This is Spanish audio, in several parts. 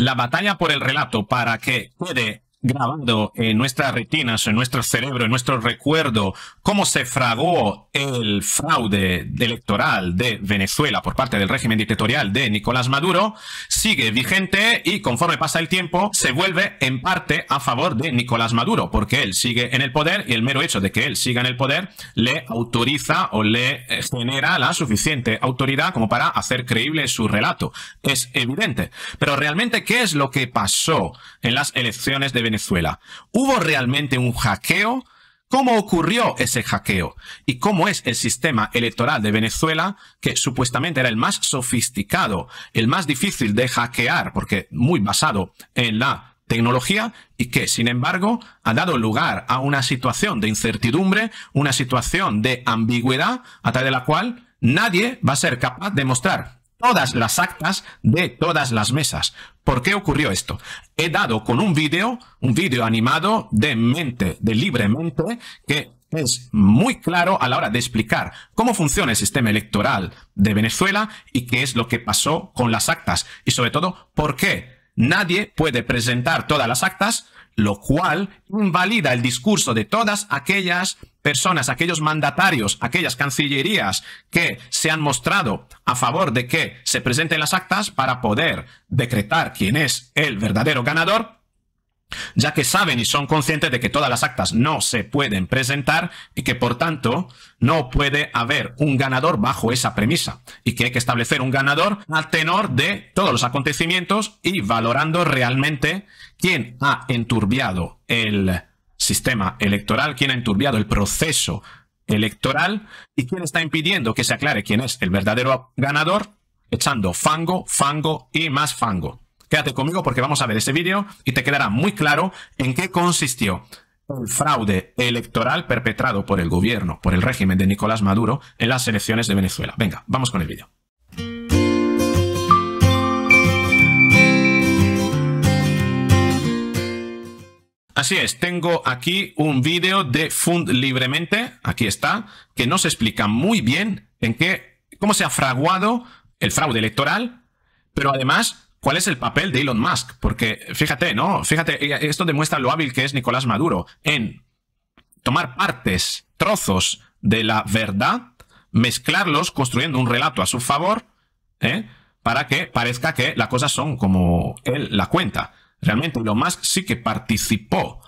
la batalla por el relato para que puede grabando en nuestras retinas, en nuestro cerebro, en nuestro recuerdo, cómo se fragó el fraude electoral de Venezuela por parte del régimen dictatorial de Nicolás Maduro, sigue vigente y conforme pasa el tiempo se vuelve en parte a favor de Nicolás Maduro, porque él sigue en el poder y el mero hecho de que él siga en el poder le autoriza o le genera la suficiente autoridad como para hacer creíble su relato. Es evidente. Pero realmente, ¿qué es lo que pasó en las elecciones de Venezuela? Venezuela. ¿Hubo realmente un hackeo? ¿Cómo ocurrió ese hackeo? ¿Y cómo es el sistema electoral de Venezuela, que supuestamente era el más sofisticado, el más difícil de hackear, porque muy basado en la tecnología, y que, sin embargo, ha dado lugar a una situación de incertidumbre, una situación de ambigüedad, a través de la cual nadie va a ser capaz de mostrar todas las actas de todas las mesas. ¿Por qué ocurrió esto? He dado con un video, un video animado de mente, de libre mente, que es muy claro a la hora de explicar cómo funciona el sistema electoral de Venezuela y qué es lo que pasó con las actas y sobre todo por qué nadie puede presentar todas las actas lo cual invalida el discurso de todas aquellas personas, aquellos mandatarios, aquellas cancillerías que se han mostrado a favor de que se presenten las actas para poder decretar quién es el verdadero ganador, ya que saben y son conscientes de que todas las actas no se pueden presentar y que por tanto no puede haber un ganador bajo esa premisa y que hay que establecer un ganador al tenor de todos los acontecimientos y valorando realmente quién ha enturbiado el sistema electoral, quién ha enturbiado el proceso electoral y quién está impidiendo que se aclare quién es el verdadero ganador, echando fango, fango y más fango. Quédate conmigo porque vamos a ver ese vídeo y te quedará muy claro en qué consistió el fraude electoral perpetrado por el gobierno, por el régimen de Nicolás Maduro en las elecciones de Venezuela. Venga, vamos con el vídeo. Así es, tengo aquí un vídeo de Fund Libremente, aquí está, que nos explica muy bien en qué, cómo se ha fraguado el fraude electoral, pero además ¿Cuál es el papel de Elon Musk? Porque fíjate, ¿no? Fíjate, esto demuestra lo hábil que es Nicolás Maduro en tomar partes, trozos de la verdad, mezclarlos construyendo un relato a su favor, ¿eh? para que parezca que las cosas son como él la cuenta. Realmente Elon Musk sí que participó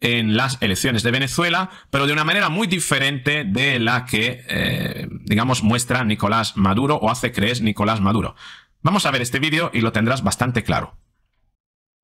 en las elecciones de Venezuela, pero de una manera muy diferente de la que, eh, digamos, muestra Nicolás Maduro o hace creer Nicolás Maduro. Vamos a ver este vídeo y lo tendrás bastante claro.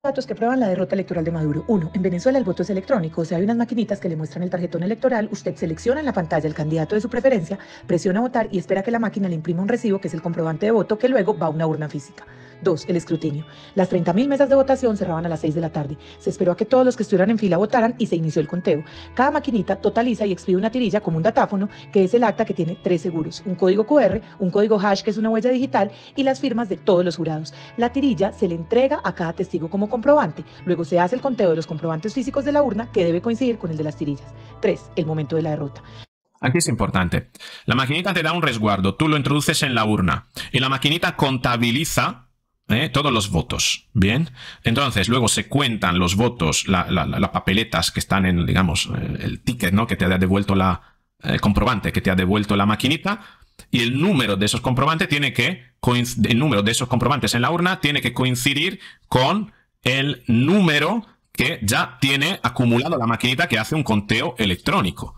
Datos que prueban la derrota electoral de Maduro. 1. En Venezuela el voto es electrónico, o sea, hay unas maquinitas que le muestran el tarjetón electoral, usted selecciona en la pantalla el candidato de su preferencia, presiona votar y espera que la máquina le imprima un recibo que es el comprobante de voto que luego va a una urna física. 2. El escrutinio. Las 30.000 mesas de votación cerraban a las 6 de la tarde. Se esperó a que todos los que estuvieran en fila votaran y se inició el conteo. Cada maquinita totaliza y expide una tirilla como un datáfono, que es el acta que tiene tres seguros, un código QR, un código hash, que es una huella digital, y las firmas de todos los jurados. La tirilla se le entrega a cada testigo como comprobante. Luego se hace el conteo de los comprobantes físicos de la urna, que debe coincidir con el de las tirillas. 3. El momento de la derrota. Aquí es importante. La maquinita te da un resguardo, tú lo introduces en la urna y la maquinita contabiliza ¿eh? todos los votos. Bien, entonces luego se cuentan los votos, las papeletas que están en, digamos, eh, el ticket, ¿no? Que te ha devuelto la, el comprobante que te ha devuelto la maquinita y el número de esos comprobantes tiene que el número de esos comprobantes en la urna tiene que coincidir con el número que ya tiene acumulado la maquinita que hace un conteo electrónico.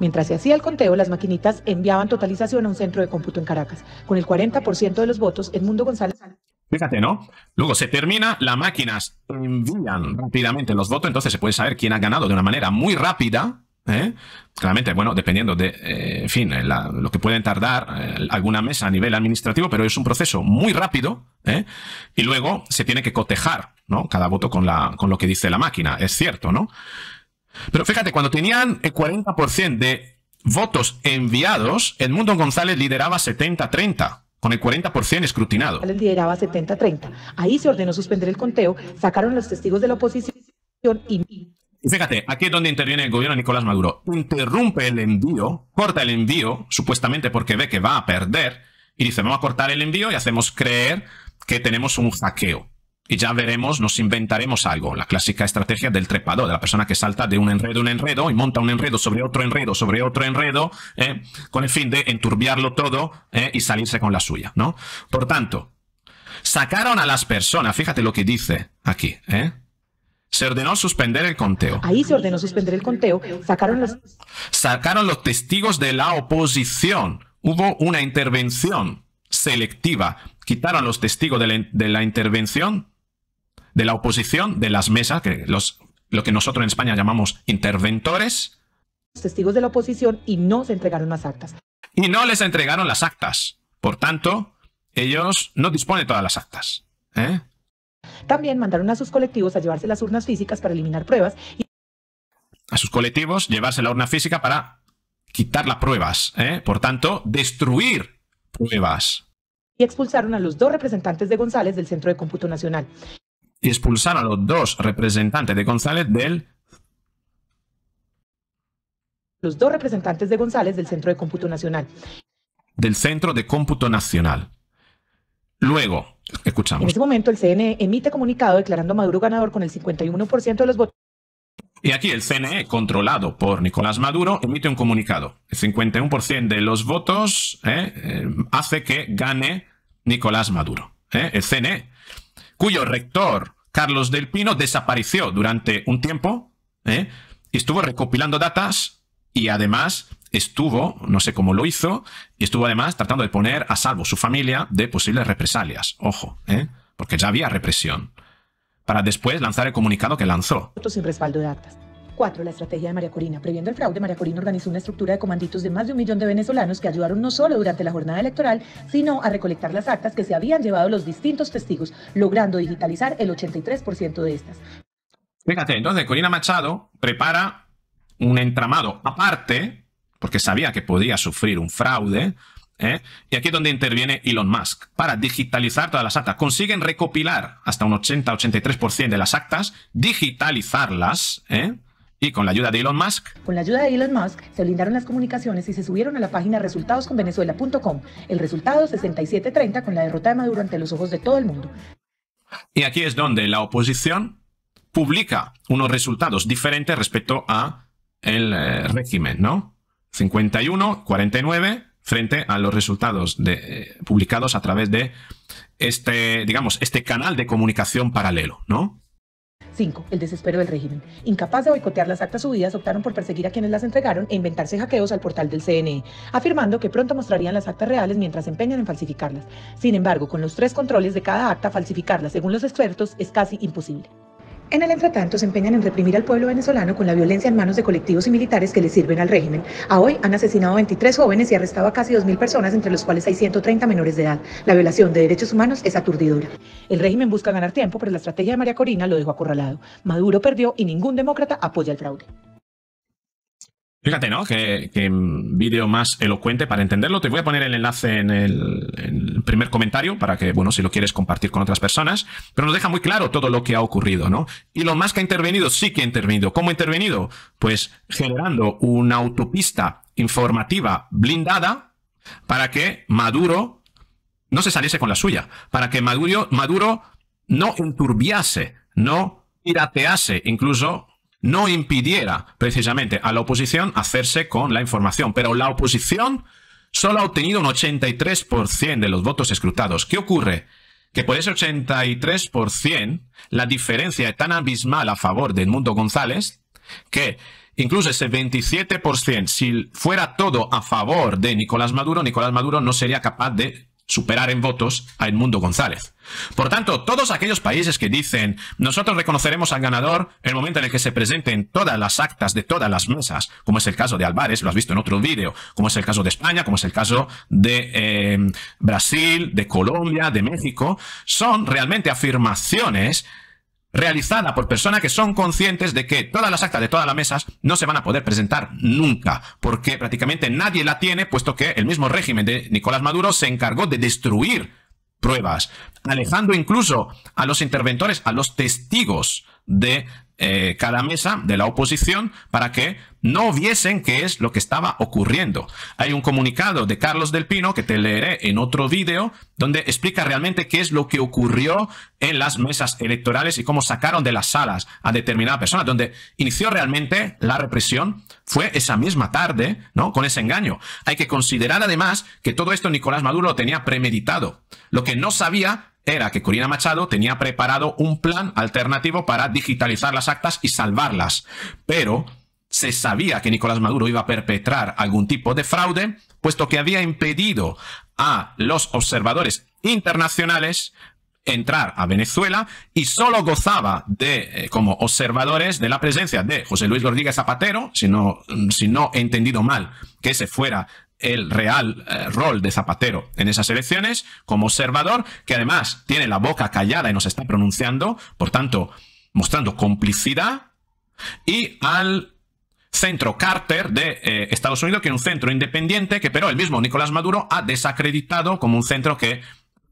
Mientras se hacía el conteo, las maquinitas enviaban totalización a un centro de cómputo en Caracas. Con el 40% de los votos, Edmundo González Fíjate, ¿no? Luego se termina, las máquinas envían rápidamente los votos, entonces se puede saber quién ha ganado de una manera muy rápida, ¿eh? Claramente, bueno, dependiendo de, eh, en fin, lo que pueden tardar eh, alguna mesa a nivel administrativo, pero es un proceso muy rápido, Y luego se tiene que cotejar, ¿no? Cada voto con, la, con lo que dice la máquina, es cierto, ¿no? Pero fíjate, cuando tenían el 40% de votos enviados, Edmundo González lideraba 70-30 con el 40% escrutinado. 70-30. Ahí se ordenó suspender el conteo, sacaron los testigos de la oposición y... fíjate, aquí es donde interviene el gobierno de Nicolás Maduro. Interrumpe el envío, corta el envío, supuestamente porque ve que va a perder, y dice, vamos a cortar el envío y hacemos creer que tenemos un saqueo y ya veremos, nos inventaremos algo. La clásica estrategia del trepador, de la persona que salta de un enredo un enredo y monta un enredo sobre otro enredo, sobre otro enredo, ¿eh? con el fin de enturbiarlo todo ¿eh? y salirse con la suya, ¿no? Por tanto, sacaron a las personas, fíjate lo que dice aquí, ¿eh? Se ordenó suspender el conteo. Ahí se ordenó suspender el conteo. Sacaron los... Sacaron los testigos de la oposición. Hubo una intervención selectiva. Quitaron los testigos de la intervención de la oposición, de las mesas, que los, lo que nosotros en España llamamos interventores. los Testigos de la oposición y no se entregaron las actas. Y no les entregaron las actas. Por tanto, ellos no disponen de todas las actas. ¿eh? También mandaron a sus colectivos a llevarse las urnas físicas para eliminar pruebas. Y... A sus colectivos llevarse la urna física para quitar las pruebas. ¿eh? Por tanto, destruir pruebas. Y expulsaron a los dos representantes de González del Centro de Cómputo Nacional expulsar a los dos representantes de González del los dos representantes de González del Centro de Cómputo Nacional. Del Centro de Cómputo Nacional. Luego, escuchamos. En ese momento, el CNE emite comunicado declarando a Maduro ganador con el 51% de los votos. Y aquí el CNE, controlado por Nicolás Maduro, emite un comunicado. El 51% de los votos eh, eh, hace que gane Nicolás Maduro. Eh. el CNE cuyo rector, Carlos del Pino, desapareció durante un tiempo, ¿eh? estuvo recopilando datas y además estuvo, no sé cómo lo hizo, y estuvo además tratando de poner a salvo su familia de posibles represalias. Ojo, ¿eh? porque ya había represión. Para después lanzar el comunicado que lanzó. Sin respaldo de 4. La estrategia de María Corina. Previendo el fraude, María Corina organizó una estructura de comanditos de más de un millón de venezolanos que ayudaron no solo durante la jornada electoral, sino a recolectar las actas que se habían llevado los distintos testigos, logrando digitalizar el 83% de estas. Fíjate, entonces Corina Machado prepara un entramado aparte, porque sabía que podía sufrir un fraude, ¿eh? Y aquí es donde interviene Elon Musk. Para digitalizar todas las actas, consiguen recopilar hasta un 80-83% de las actas, digitalizarlas, ¿eh? Y con la ayuda de Elon Musk. Con la ayuda de Elon Musk se blindaron las comunicaciones y se subieron a la página resultadosconvenezuela.com. El resultado 67-30 con la derrota de Maduro ante los ojos de todo el mundo. Y aquí es donde la oposición publica unos resultados diferentes respecto a el eh, régimen, ¿no? 51, 49 frente a los resultados de, eh, publicados a través de este, digamos, este canal de comunicación paralelo, ¿no? 5. El desespero del régimen. Incapaz de boicotear las actas subidas, optaron por perseguir a quienes las entregaron e inventarse hackeos al portal del CNE, afirmando que pronto mostrarían las actas reales mientras se empeñan en falsificarlas. Sin embargo, con los tres controles de cada acta, falsificarlas, según los expertos, es casi imposible. En el entretanto, se empeñan en reprimir al pueblo venezolano con la violencia en manos de colectivos y militares que le sirven al régimen. A hoy han asesinado 23 jóvenes y arrestado a casi 2.000 personas, entre los cuales hay 130 menores de edad. La violación de derechos humanos es aturdidora. El régimen busca ganar tiempo, pero la estrategia de María Corina lo dejó acorralado. Maduro perdió y ningún demócrata apoya el fraude. Fíjate, ¿no? Que, vídeo más elocuente para entenderlo. Te voy a poner el enlace en el, primer comentario para que, bueno, si lo quieres compartir con otras personas. Pero nos deja muy claro todo lo que ha ocurrido, ¿no? Y lo más que ha intervenido, sí que ha intervenido. ¿Cómo ha intervenido? Pues generando una autopista informativa blindada para que Maduro no se saliese con la suya. Para que Maduro, Maduro no enturbiase, no piratease incluso no impidiera precisamente a la oposición hacerse con la información. Pero la oposición solo ha obtenido un 83% de los votos escrutados. ¿Qué ocurre? Que por ese 83%, la diferencia es tan abismal a favor de Edmundo González que incluso ese 27%, si fuera todo a favor de Nicolás Maduro, Nicolás Maduro no sería capaz de superar en votos a Edmundo González. Por tanto, todos aquellos países que dicen nosotros reconoceremos al ganador el momento en el que se presenten todas las actas de todas las mesas, como es el caso de Álvarez, lo has visto en otro vídeo, como es el caso de España, como es el caso de eh, Brasil, de Colombia, de México, son realmente afirmaciones realizada por personas que son conscientes de que todas las actas de todas las mesas no se van a poder presentar nunca, porque prácticamente nadie la tiene, puesto que el mismo régimen de Nicolás Maduro se encargó de destruir pruebas, alejando incluso a los interventores, a los testigos de eh, cada mesa de la oposición para que no viesen qué es lo que estaba ocurriendo. Hay un comunicado de Carlos del Pino que te leeré en otro vídeo donde explica realmente qué es lo que ocurrió en las mesas electorales y cómo sacaron de las salas a determinada persona. Donde inició realmente la represión fue esa misma tarde, ¿no? Con ese engaño. Hay que considerar además que todo esto Nicolás Maduro lo tenía premeditado. Lo que no sabía era que Corina Machado tenía preparado un plan alternativo para digitalizar las actas y salvarlas, pero se sabía que Nicolás Maduro iba a perpetrar algún tipo de fraude, puesto que había impedido a los observadores internacionales entrar a Venezuela y solo gozaba de, eh, como observadores, de la presencia de José Luis Rodríguez Zapatero, si no, he entendido mal que se fuera el real eh, rol de Zapatero en esas elecciones como observador, que además tiene la boca callada y nos está pronunciando, por tanto, mostrando complicidad, y al centro Carter de eh, Estados Unidos, que es un centro independiente, que pero el mismo Nicolás Maduro ha desacreditado como un centro que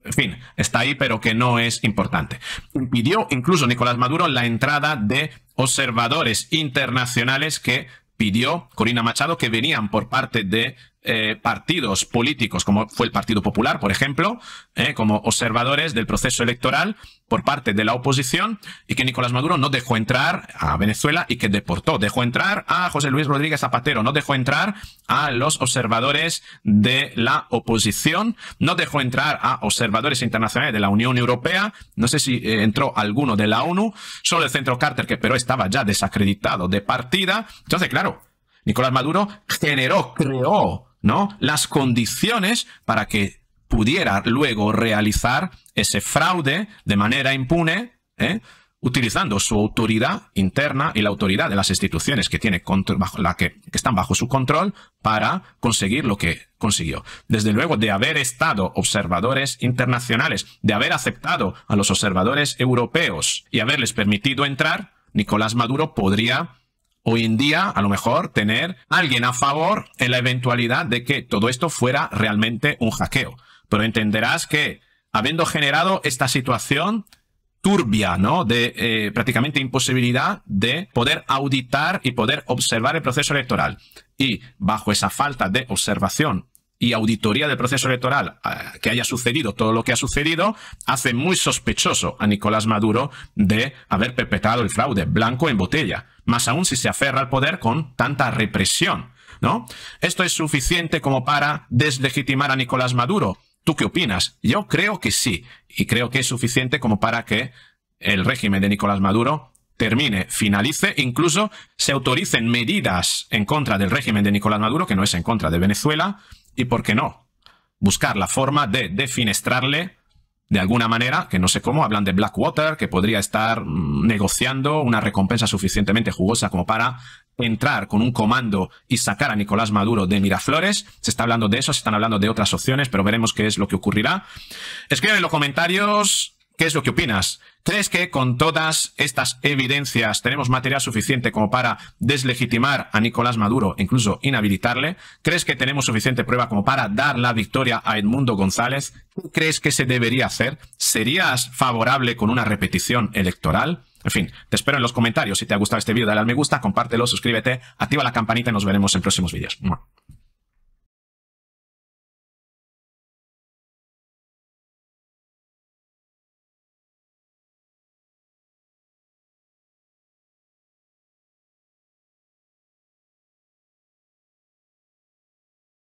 en fin, está ahí, pero que no es importante. Impidió incluso Nicolás Maduro la entrada de observadores internacionales que pidió Corina Machado que venían por parte de eh, partidos políticos, como fue el Partido Popular, por ejemplo, eh, como observadores del proceso electoral por parte de la oposición y que Nicolás Maduro no dejó entrar a Venezuela y que deportó. Dejó entrar a José Luis Rodríguez Zapatero, no dejó entrar a los observadores de la oposición, no dejó entrar a observadores internacionales de la Unión Europea, no sé si eh, entró alguno de la ONU, solo el centro Carter, que pero estaba ya desacreditado de partida. Entonces, claro, Nicolás Maduro generó, creó ¿no? Las condiciones para que pudiera luego realizar ese fraude de manera impune, ¿eh? utilizando su autoridad interna y la autoridad de las instituciones que tiene bajo, la que, están bajo su control para conseguir lo que consiguió. Desde luego, de haber estado observadores internacionales, de haber aceptado a los observadores europeos y haberles permitido entrar, Nicolás Maduro podría hoy en día, a lo mejor, tener alguien a favor en la eventualidad de que todo esto fuera realmente un hackeo. Pero entenderás que, habiendo generado esta situación turbia, ¿no? De eh, prácticamente imposibilidad de poder auditar y poder observar el proceso electoral. Y bajo esa falta de observación y auditoría del proceso electoral eh, que haya sucedido todo lo que ha sucedido, hace muy sospechoso a Nicolás Maduro de haber perpetrado el fraude blanco en botella, más aún si se aferra al poder con tanta represión. ¿No? Esto es suficiente como para deslegitimar a Nicolás Maduro. ¿Tú qué opinas? Yo creo que sí, y creo que es suficiente como para que el régimen de Nicolás Maduro termine, finalice, incluso se autoricen medidas en contra del régimen de Nicolás Maduro, que no es en contra de Venezuela, y, ¿por qué no? Buscar la forma de definestrarle de alguna manera, que no sé cómo, hablan de Blackwater, que podría estar mm, negociando una recompensa suficientemente jugosa como para entrar con un comando y sacar a Nicolás Maduro de Miraflores. Se está hablando de eso, se están hablando de otras opciones, pero veremos qué es lo que ocurrirá. escribe en los comentarios ¿Qué es lo que opinas? ¿Crees que con todas estas evidencias tenemos material suficiente como para deslegitimar a Nicolás Maduro, incluso inhabilitarle? ¿Crees que tenemos suficiente prueba como para dar la victoria a Edmundo González? crees que se debería hacer? ¿Serías favorable con una repetición electoral? En fin, te espero en los comentarios. Si te ha gustado este vídeo, dale al me gusta, compártelo, suscríbete, activa la campanita y nos veremos en próximos vídeos.